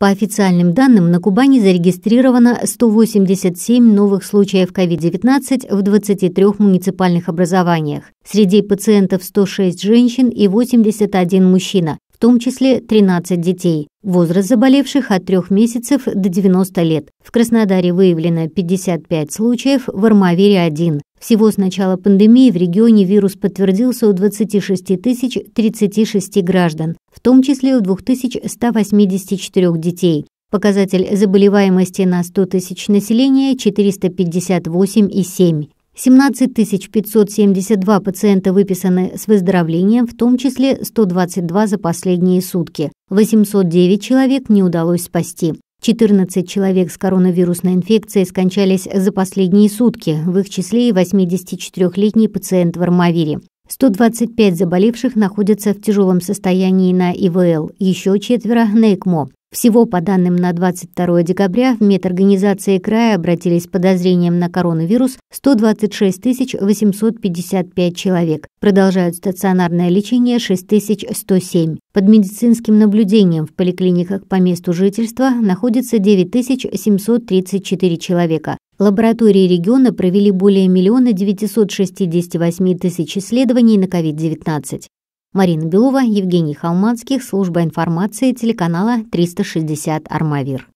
По официальным данным, на Кубани зарегистрировано 187 новых случаев COVID-19 в 23 муниципальных образованиях. Среди пациентов 106 женщин и 81 мужчина, в том числе 13 детей. Возраст заболевших от 3 месяцев до 90 лет. В Краснодаре выявлено 55 случаев, в Армавире – 1. Всего с начала пандемии в регионе вирус подтвердился у 26 тысяч 36 граждан, в том числе у 2184 детей. Показатель заболеваемости на 100 тысяч населения 458,7. 17 572 пациента выписаны с выздоровлением, в том числе 122 за последние сутки. 809 человек не удалось спасти. 14 человек с коронавирусной инфекцией скончались за последние сутки, в их числе и 84-летний пациент в Армавире. 125 заболевших находятся в тяжелом состоянии на ИВЛ, еще четверо на ЭКМО. Всего, по данным на 22 декабря, в медорганизации края обратились с подозрением на коронавирус 126 855 человек. Продолжают стационарное лечение 6107. Под медицинским наблюдением в поликлиниках по месту жительства находится 9734 человека. Лаборатории региона провели более миллиона 968 тысяч исследований на COVID-19. Марина Белова, Евгений Холманских, служба информации телеканала 360 «Армавир».